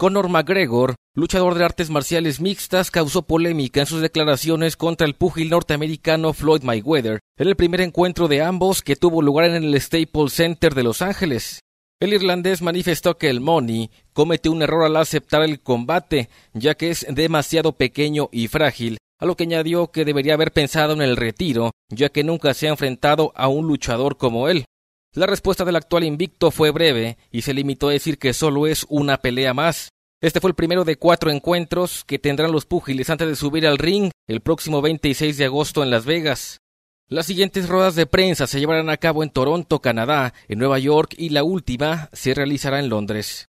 Conor McGregor, luchador de artes marciales mixtas, causó polémica en sus declaraciones contra el púgil norteamericano Floyd Mayweather en el primer encuentro de ambos que tuvo lugar en el Staples Center de Los Ángeles. El irlandés manifestó que el Money cometió un error al aceptar el combate, ya que es demasiado pequeño y frágil, a lo que añadió que debería haber pensado en el retiro, ya que nunca se ha enfrentado a un luchador como él. La respuesta del actual invicto fue breve y se limitó a decir que solo es una pelea más. Este fue el primero de cuatro encuentros que tendrán los púgiles antes de subir al ring el próximo 26 de agosto en Las Vegas. Las siguientes ruedas de prensa se llevarán a cabo en Toronto, Canadá, en Nueva York y la última se realizará en Londres.